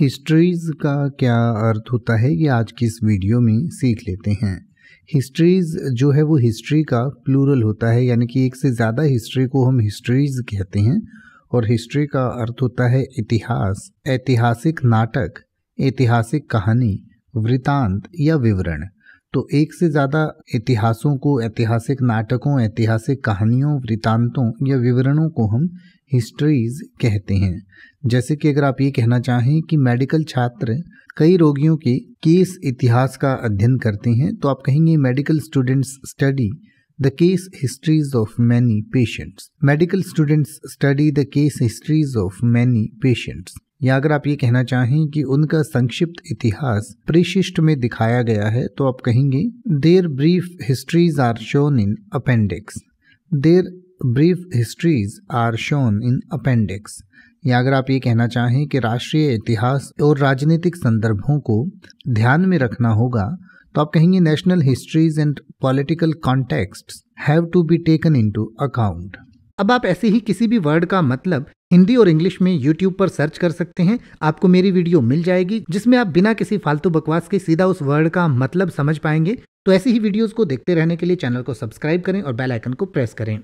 histories का क्या अर्थ होता है ये आज की इस वीडियो में सीख लेते हैं हिस्ट्रीज़ जो है वो हिस्ट्री का प्लूरल होता है यानी कि एक से ज़्यादा हिस्ट्री को हम हिस्ट्रीज़ कहते हैं और हिस्ट्री का अर्थ होता है इतिहास ऐतिहासिक नाटक ऐतिहासिक कहानी वृतांत या विवरण तो एक से ज़्यादा इतिहासों को ऐतिहासिक नाटकों ऐतिहासिक कहानियों वृतांतों या विवरणों को हम हिस्ट्रीज कहते हैं जैसे कि अगर आप ये कहना चाहें कि मेडिकल छात्र कई रोगियों के केस इतिहास का अध्ययन करते हैं तो आप कहेंगे medical students study the case histories of many patients medical students study the case histories of many patients या अगर आप ये कहना चाहें कि उनका संक्षिप्त इतिहास परिशिष्ट में दिखाया गया है तो आप कहेंगे their brief histories are shown in appendix their brief histories are shown in appendix या अगर आप ये कहना चाहें कि राष्ट्रीय इतिहास और राजनीतिक संदर्भों को ध्यान में रखना होगा तो आप कहेंगे national histories and political context have to be taken into account अब आप ऐसे ही किसी भी वर्ड का मतलब हिंदी और इंग्लिश में यूट्यूब पर सर्च कर सकते हैं आपको मेरी वीडियो मिल जाएगी जिसमें आप बिना किसी फालतू बकवास के सीधा उस वर्ड का मतलब समझ पाएंगे तो ऐसी ही वीडियोस को देखते रहने के लिए चैनल को सब्सक्राइब करें और बेल आइकन को प्रेस करें